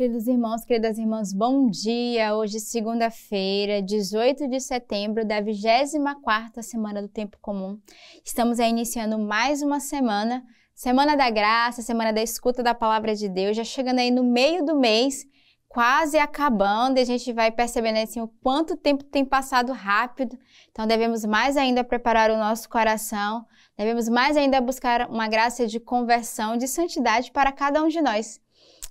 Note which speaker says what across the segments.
Speaker 1: Queridos irmãos, queridas irmãs, bom dia! Hoje, segunda-feira, 18 de setembro da 24 Semana do Tempo Comum. Estamos aí iniciando mais uma semana, Semana da Graça, Semana da Escuta da Palavra de Deus, já chegando aí no meio do mês, quase acabando, e a gente vai percebendo né, assim o quanto tempo tem passado rápido. Então, devemos mais ainda preparar o nosso coração, devemos mais ainda buscar uma graça de conversão, de santidade para cada um de nós.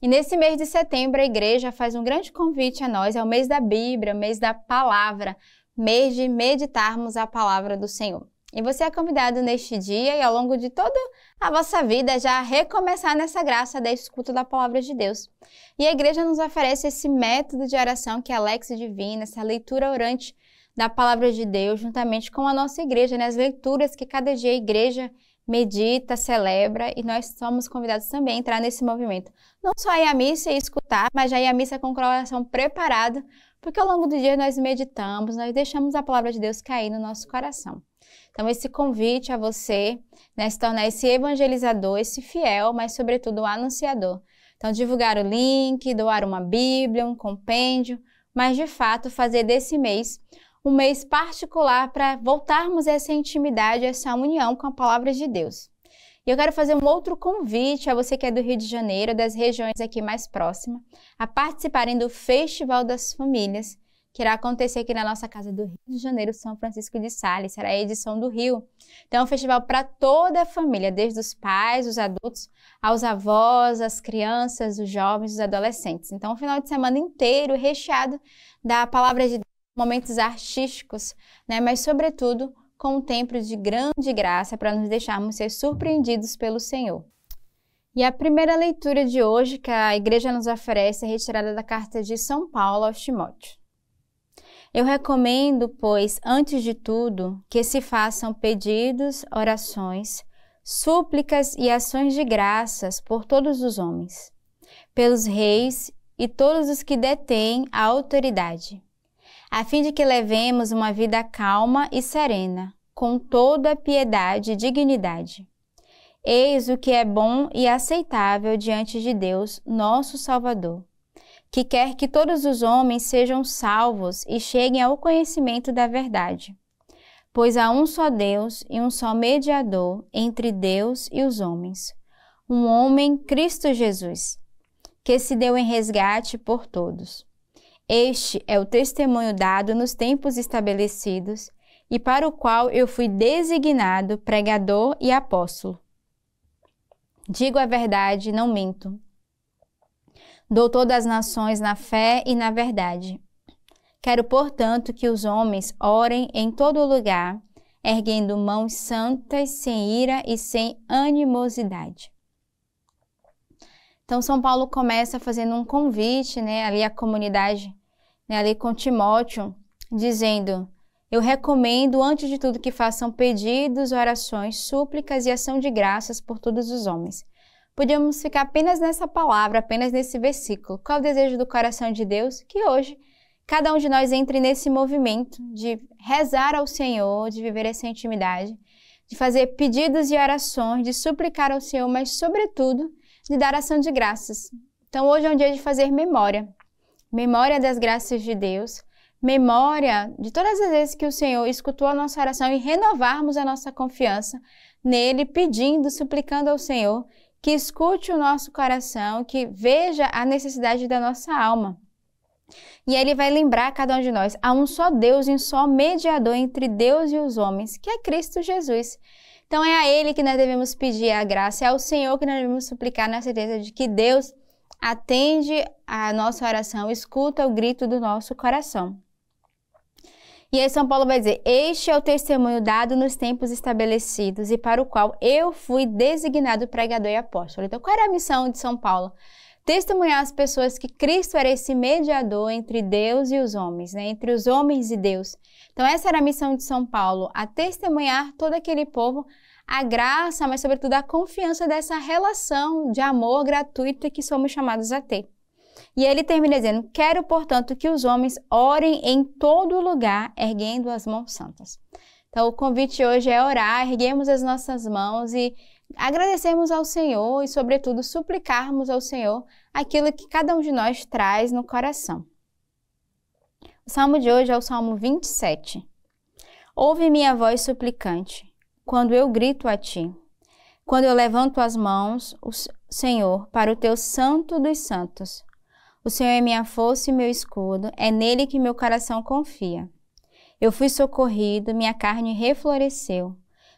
Speaker 1: E nesse mês de setembro, a igreja faz um grande convite a nós. É o mês da Bíblia, mês da palavra, mês de meditarmos a palavra do Senhor. E você é convidado neste dia e ao longo de toda a vossa vida já a recomeçar nessa graça da escuta da palavra de Deus. E a igreja nos oferece esse método de oração que é a Lex Divina, essa leitura orante da palavra de Deus, juntamente com a nossa igreja, né? as leituras que cada dia a igreja medita, celebra e nós somos convidados também a entrar nesse movimento. Não só ir à missa e escutar, mas já ir à missa com o coração preparado, porque ao longo do dia nós meditamos, nós deixamos a palavra de Deus cair no nosso coração. Então, esse convite a você né, se tornar esse evangelizador, esse fiel, mas sobretudo o anunciador. Então, divulgar o link, doar uma Bíblia, um compêndio, mas de fato fazer desse mês um mês particular para voltarmos a essa intimidade, a essa união com a palavra de Deus. E eu quero fazer um outro convite a você que é do Rio de Janeiro, das regiões aqui mais próximas, a participarem do Festival das Famílias, que irá acontecer aqui na nossa casa do Rio de Janeiro, São Francisco de Sales, será a edição do Rio. Então, é um festival para toda a família, desde os pais, os adultos, aos avós, as crianças, os jovens, os adolescentes. Então, um final de semana inteiro recheado da palavra de Deus momentos artísticos, né? mas, sobretudo, com um tempo de grande graça para nos deixarmos ser surpreendidos pelo Senhor. E a primeira leitura de hoje que a igreja nos oferece é retirada da carta de São Paulo aos Timóteo. Eu recomendo, pois, antes de tudo, que se façam pedidos, orações, súplicas e ações de graças por todos os homens, pelos reis e todos os que detêm a autoridade a fim de que levemos uma vida calma e serena, com toda piedade e dignidade. Eis o que é bom e aceitável diante de Deus, nosso Salvador, que quer que todos os homens sejam salvos e cheguem ao conhecimento da verdade. Pois há um só Deus e um só mediador entre Deus e os homens, um homem Cristo Jesus, que se deu em resgate por todos. Este é o testemunho dado nos tempos estabelecidos e para o qual eu fui designado pregador e apóstolo. Digo a verdade, não minto. Doutor das nações na fé e na verdade. Quero, portanto, que os homens orem em todo lugar, erguendo mãos santas, sem ira e sem animosidade. Então, São Paulo começa fazendo um convite né, ali à comunidade né, ali com Timóteo, dizendo: Eu recomendo, antes de tudo, que façam pedidos, orações, súplicas e ação de graças por todos os homens. Podíamos ficar apenas nessa palavra, apenas nesse versículo. Qual o desejo do coração de Deus? Que hoje cada um de nós entre nesse movimento de rezar ao Senhor, de viver essa intimidade, de fazer pedidos e orações, de suplicar ao Senhor, mas, sobretudo, de dar ação de graças. Então, hoje é um dia de fazer memória, memória das graças de Deus, memória de todas as vezes que o Senhor escutou a nossa oração e renovarmos a nossa confiança nele, pedindo, suplicando ao Senhor que escute o nosso coração, que veja a necessidade da nossa alma. E ele vai lembrar a cada um de nós: há um só Deus e um só mediador entre Deus e os homens, que é Cristo Jesus. Então é a Ele que nós devemos pedir a graça, é ao Senhor que nós devemos suplicar na certeza de que Deus atende a nossa oração, escuta o grito do nosso coração. E aí São Paulo vai dizer: "Este é o testemunho dado nos tempos estabelecidos e para o qual eu fui designado pregador e apóstolo". Então, qual era a missão de São Paulo? Testemunhar as pessoas que Cristo era esse mediador entre Deus e os homens, né? entre os homens e Deus. Então, essa era a missão de São Paulo, a testemunhar todo aquele povo a graça, mas sobretudo a confiança dessa relação de amor gratuita que somos chamados a ter. E ele termina dizendo: Quero, portanto, que os homens orem em todo lugar, erguendo as mãos santas. Então, o convite hoje é orar, erguemos as nossas mãos e agradecermos ao Senhor e, sobretudo, suplicarmos ao Senhor aquilo que cada um de nós traz no coração. O salmo de hoje é o Salmo 27. Ouve minha voz suplicante quando eu grito a ti. Quando eu levanto as mãos, Senhor, para o teu santo dos santos. O Senhor é minha força e meu escudo, é nele que meu coração confia. Eu fui socorrido, minha carne refloresceu.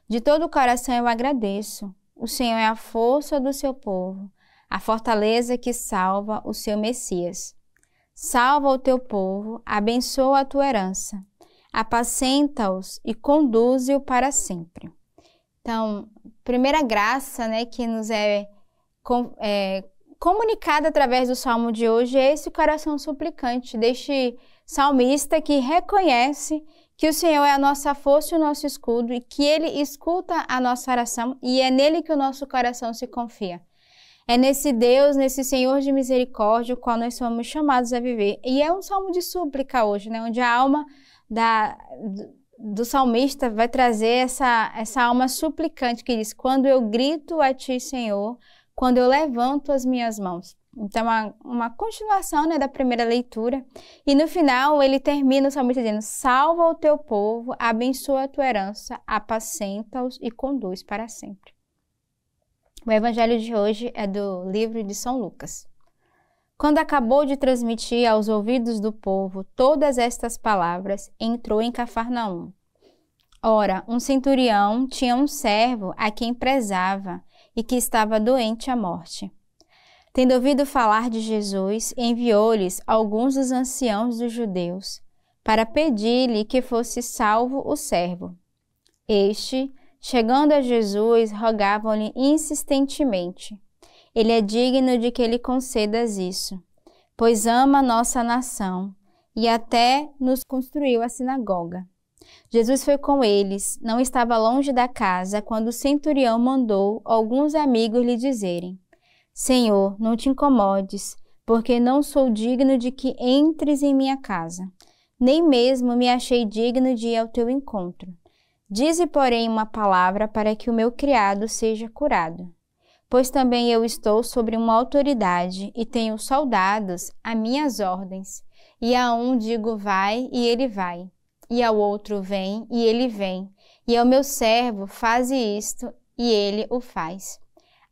Speaker 1: De todo o coração eu agradeço. O Senhor é a força do seu povo, a fortaleza que salva o seu Messias. Salva o teu povo, abençoa a tua herança, apacenta-os e conduze-o para sempre. Então, primeira graça né, que nos é, com, é comunicada através do salmo de hoje é esse coração suplicante deste salmista que reconhece que o Senhor é a nossa força e o nosso escudo e que ele escuta a nossa oração e é nele que o nosso coração se confia. É nesse Deus, nesse Senhor de misericórdia, o qual nós somos chamados a viver. E é um salmo de súplica hoje, né? onde a alma da, do salmista vai trazer essa, essa alma suplicante que diz: Quando eu grito a ti, Senhor, quando eu levanto as minhas mãos. Então, uma, é uma continuação né, da primeira leitura. E no final, ele termina o salmista dizendo: Salva o teu povo, abençoa a tua herança, apacenta-os e conduz para sempre. O evangelho de hoje é do livro de São Lucas. Quando acabou de transmitir aos ouvidos do povo todas estas palavras, entrou em Cafarnaum. Ora, um centurião tinha um servo a quem prezava e que estava doente à morte. Tendo ouvido falar de Jesus, enviou-lhes alguns dos anciãos dos judeus para pedir-lhe que fosse salvo o servo. Este, chegando a Jesus, rogavam-lhe insistentemente: ele é digno de que lhe concedas isso, pois ama a nossa nação e até nos construiu a sinagoga. Jesus foi com eles, não estava longe da casa, quando o centurião mandou alguns amigos lhe dizerem: Senhor, não te incomodes, porque não sou digno de que entres em minha casa. Nem mesmo me achei digno de ir ao teu encontro. Dize, porém, uma palavra para que o meu criado seja curado pois também eu estou sobre uma autoridade e tenho soldados a minhas ordens. E a um digo vai e ele vai, e ao outro vem e ele vem, e ao meu servo faze isto e ele o faz.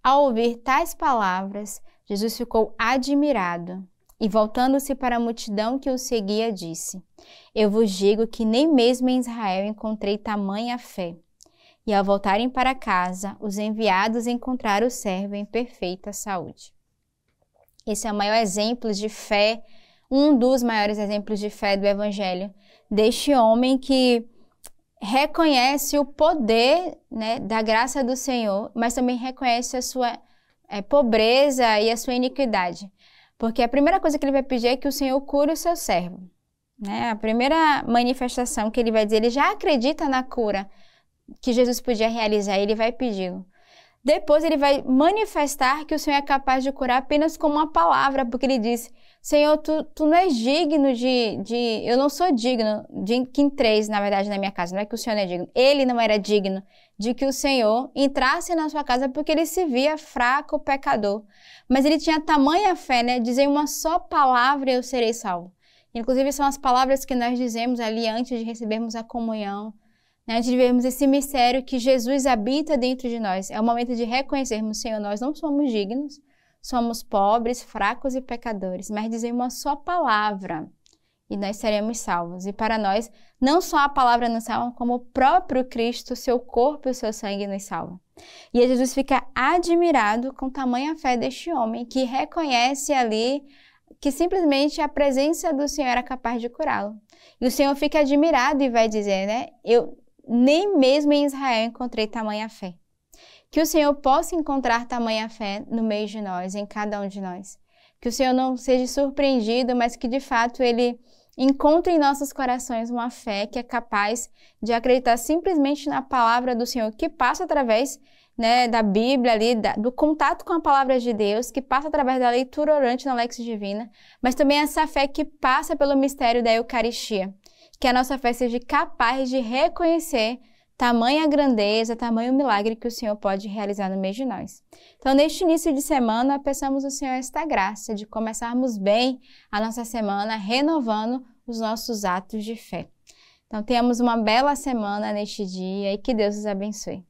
Speaker 1: Ao ouvir tais palavras, Jesus ficou admirado e, voltando-se para a multidão que o seguia, disse: Eu vos digo que nem mesmo em Israel encontrei tamanha fé. E ao voltarem para casa, os enviados encontraram o servo em perfeita saúde. Esse é o maior exemplo de fé, um dos maiores exemplos de fé do Evangelho, deste homem que reconhece o poder né, da graça do Senhor, mas também reconhece a sua é, pobreza e a sua iniquidade. Porque a primeira coisa que ele vai pedir é que o Senhor cure o seu servo. Né? A primeira manifestação que ele vai dizer, ele já acredita na cura, que Jesus podia realizar, ele vai pedir. Depois ele vai manifestar que o Senhor é capaz de curar apenas com uma palavra, porque ele diz: Senhor, tu, tu não és digno de, de. Eu não sou digno de que entreis, na verdade, na minha casa. Não é que o Senhor não é digno. Ele não era digno de que o Senhor entrasse na sua casa porque ele se via fraco, pecador. Mas ele tinha tamanha fé, né? Dizer uma só palavra eu serei salvo. Inclusive, são as palavras que nós dizemos ali antes de recebermos a comunhão nós né? vivemos esse mistério que Jesus habita dentro de nós. É o momento de reconhecermos, Senhor, nós não somos dignos, somos pobres, fracos e pecadores, mas dizer uma só palavra e nós seremos salvos. E para nós, não só a palavra nos salva, como o próprio Cristo, seu corpo e o seu sangue nos salva. E Jesus fica admirado com tamanha fé deste homem que reconhece ali que simplesmente a presença do Senhor era é capaz de curá-lo. E o Senhor fica admirado e vai dizer, né? Eu nem mesmo em Israel encontrei tamanha fé. Que o Senhor possa encontrar tamanha fé no meio de nós, em cada um de nós. Que o Senhor não seja surpreendido, mas que de fato ele encontre em nossos corações uma fé que é capaz de acreditar simplesmente na palavra do Senhor, que passa através né, da Bíblia ali, da, do contato com a palavra de Deus, que passa através da leitura orante na Lex Divina, mas também essa fé que passa pelo mistério da Eucaristia que a nossa fé seja capaz de reconhecer tamanha grandeza, tamanho milagre que o Senhor pode realizar no meio de nós. Então, neste início de semana, peçamos ao Senhor esta graça de começarmos bem a nossa semana, renovando os nossos atos de fé. Então, tenhamos uma bela semana neste dia e que Deus os abençoe.